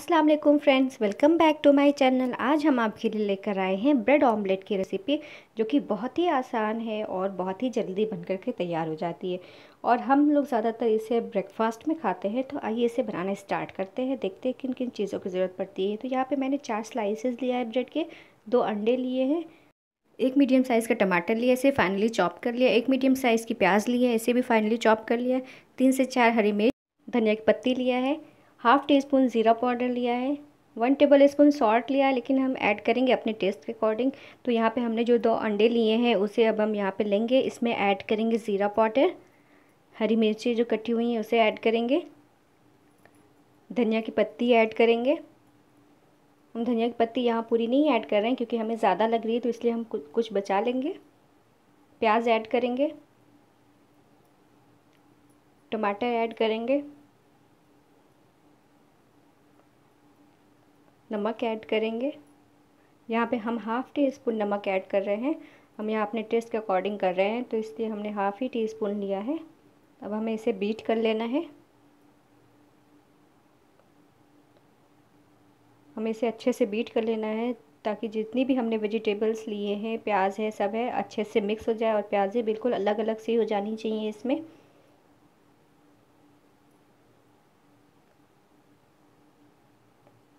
अस्सलाम वालेकुम friends welcome back to my channel आज हम आपके लिए लेकर आए हैं ब्रेड ऑमलेट की रेसिपी जो कि बहुत ही आसान है और बहुत ही जल्दी बन कर के तैयार हो जाती है और हम लोग ज़्यादातर इसे ब्रेकफास्ट में खाते हैं तो आइए इसे बनाना स्टार्ट करते हैं देखते हैं किन किन चीज़ों की ज़रूरत पड़ती है तो यहाँ पर मैंने चार स्लाइसेस लिया है ब्रेड के दो अंडे लिए हैं एक मीडियम साइज़ का टमाटर लिया इसे फाइनली चॉप कर लिया एक मीडियम साइज़ की प्याज ली है इसे भी फाइनली चॉप कर लिया तीन से चार हरी मिर्च धनिया की पत्ती लिया है हाफ़ टी स्पून ज़ीरा पाउडर लिया है वन टेबल स्पून सॉल्ट लिया है लेकिन हम ऐड करेंगे अपने टेस्ट के अकॉर्डिंग तो यहाँ पे हमने जो दो अंडे लिए हैं उसे अब हम यहाँ पे लेंगे इसमें ऐड करेंगे ज़ीरा पाउडर हरी मिर्ची जो कटी हुई हैं उसे ऐड करेंगे धनिया की पत्ती ऐड करेंगे हम धनिया की पत्ती यहाँ पूरी नहीं ऐड कर रहे हैं क्योंकि हमें ज़्यादा लग रही है तो इसलिए हम कुछ बचा लेंगे प्याज ऐड करेंगे टमाटर ऐड करेंगे नमक ऐड करेंगे यहाँ पे हम हाफ़ टी स्पून नमक ऐड कर रहे हैं हम यहाँ अपने टेस्ट के अकॉर्डिंग कर रहे हैं तो इसलिए हमने हाफ़ ही टी स्पून लिया है अब हमें इसे बीट कर लेना है हमें इसे अच्छे से बीट कर लेना है ताकि जितनी भी हमने वेजिटेबल्स लिए हैं प्याज है सब है अच्छे से मिक्स हो जाए और प्याज़ें बिल्कुल अलग अलग सी हो जानी चाहिए इसमें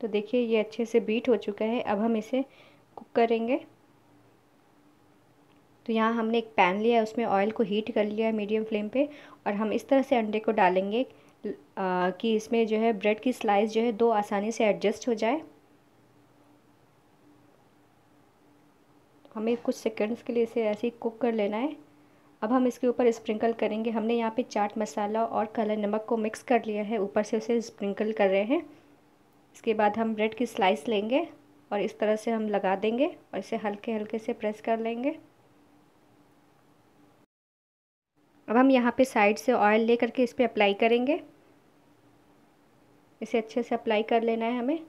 तो देखिए ये अच्छे से बीट हो चुका है अब हम इसे कुक करेंगे तो यहाँ हमने एक पैन लिया है उसमें ऑयल को हीट कर लिया है मीडियम फ्लेम पे और हम इस तरह से अंडे को डालेंगे आ, कि इसमें जो है ब्रेड की स्लाइस जो है दो आसानी से एडजस्ट हो जाए हमें कुछ सेकंड्स के लिए इसे ऐसे ही कुक कर लेना है अब हम इसके ऊपर स्प्रिंकल करेंगे हमने यहाँ पे चाट मसाला और काला नमक को मिक्स कर लिया है ऊपर से उसे स्प्रिंकल कर रहे हैं इसके बाद हम ब्रेड की स्लाइस लेंगे और इस तरह से हम लगा देंगे और इसे हल्के हल्के से प्रेस कर लेंगे अब हम यहाँ पे साइड से ऑयल ले करके इस पर अप्लाई करेंगे इसे अच्छे से अप्लाई कर लेना है हमें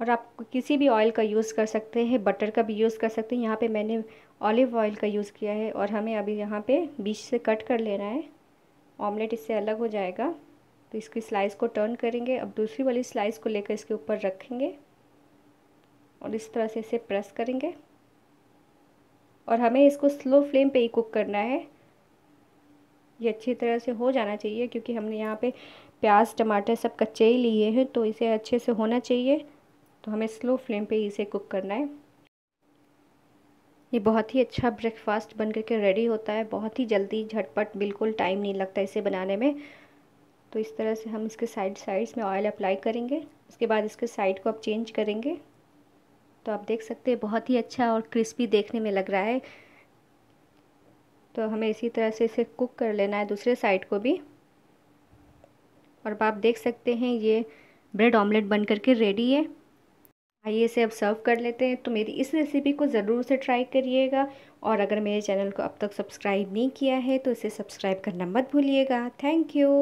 और आप किसी भी ऑयल का यूज़ कर सकते हैं बटर का भी यूज़ कर सकते हैं यहाँ पे मैंने ऑलिव ऑयल का यूज़ किया है और हमें अभी यहाँ पे बीच से कट कर लेना है ऑमलेट इससे अलग हो जाएगा तो इसकी स्लाइस को टर्न करेंगे अब दूसरी वाली स्लाइस को लेकर इसके ऊपर रखेंगे और इस तरह से इसे प्रेस करेंगे और हमें इसको स्लो फ्लेम पे ही कुक करना है ये अच्छी तरह से हो जाना चाहिए क्योंकि हमने यहाँ पे प्याज टमाटर सब कच्चे ही लिए हैं तो इसे अच्छे से होना चाहिए तो हमें स्लो फ्लेम पे ही इसे कुक करना है ये बहुत ही अच्छा ब्रेकफास्ट बन करके रेडी होता है बहुत ही जल्दी झटपट बिल्कुल टाइम नहीं लगता इसे बनाने में तो इस तरह से हम इसके साइड साइड्स में ऑयल अप्लाई करेंगे उसके बाद इसके साइड को आप चेंज करेंगे तो आप देख सकते हैं बहुत ही अच्छा और क्रिस्पी देखने में लग रहा है तो हमें इसी तरह से इसे कुक कर लेना है दूसरे साइड को भी और आप देख सकते हैं ये ब्रेड ऑमलेट बन करके रेडी है आइए इसे अब सर्व कर लेते हैं तो मेरी इस रेसिपी को ज़रूर से ट्राई करिएगा और अगर मेरे चैनल को अब तक सब्सक्राइब नहीं किया है तो इसे सब्सक्राइब करना मत भूलिएगा थैंक यू